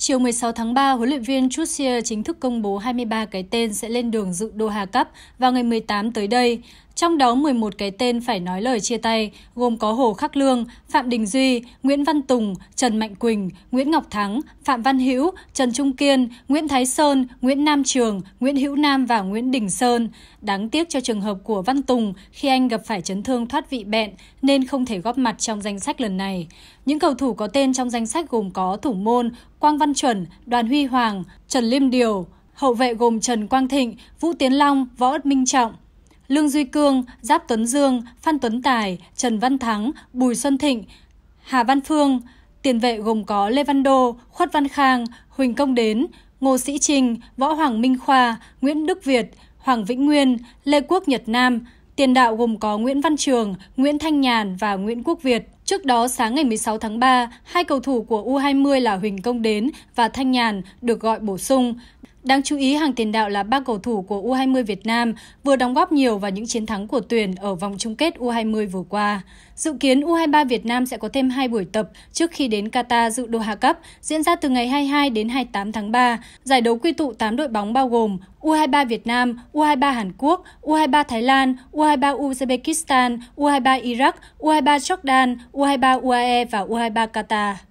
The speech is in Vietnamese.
Chiều 16 tháng 3, huấn luyện viên Chusier chính thức công bố 23 cái tên sẽ lên đường dự Doha Cup vào ngày 18 tới đây. Trong đó 11 cái tên phải nói lời chia tay, gồm có Hồ Khắc Lương, Phạm Đình Duy, Nguyễn Văn Tùng, Trần Mạnh Quỳnh, Nguyễn Ngọc Thắng, Phạm Văn Hữu, Trần Trung Kiên, Nguyễn Thái Sơn, Nguyễn Nam Trường, Nguyễn Hữu Nam và Nguyễn Đình Sơn. Đáng tiếc cho trường hợp của Văn Tùng khi anh gặp phải chấn thương thoát vị bẹn nên không thể góp mặt trong danh sách lần này. Những cầu thủ có tên trong danh sách gồm có thủ môn Quang Văn Văn Chuẩn, Đoàn Huy Hoàng, Trần Liêm Điều, hậu vệ gồm Trần Quang Thịnh, Vũ Tiến Long, Võ Ất Minh Trọng. Lương Duy Cương, Giáp Tuấn Dương, Phan Tuấn Tài, Trần Văn Thắng, Bùi Xuân Thịnh, Hà Văn Phương. Tiền vệ gồm có Lê Văn Đô, Khuất Văn Khang, Huỳnh Công Đến, Ngô Sĩ Trình, Võ Hoàng Minh Khoa, Nguyễn Đức Việt, Hoàng Vĩnh Nguyên, Lê Quốc Nhật Nam. Tiền đạo gồm có Nguyễn Văn Trường, Nguyễn Thanh Nhàn và Nguyễn Quốc Việt. Trước đó, sáng ngày 16 tháng 3, hai cầu thủ của U20 là Huỳnh Công Đến và Thanh Nhàn được gọi bổ sung. Đáng chú ý, hàng tiền đạo là ba cầu thủ của U20 Việt Nam vừa đóng góp nhiều vào những chiến thắng của tuyển ở vòng chung kết U20 vừa qua. Dự kiến U23 Việt Nam sẽ có thêm hai buổi tập trước khi đến Qatar dự Doha Cup diễn ra từ ngày 22 đến 28 tháng 3. Giải đấu quy tụ 8 đội bóng bao gồm U23 Việt Nam, U23 Hàn Quốc, U23 Thái Lan, U23 Uzbekistan, U23 Iraq, U23 Jordan, U23 UAE và U23 Qatar.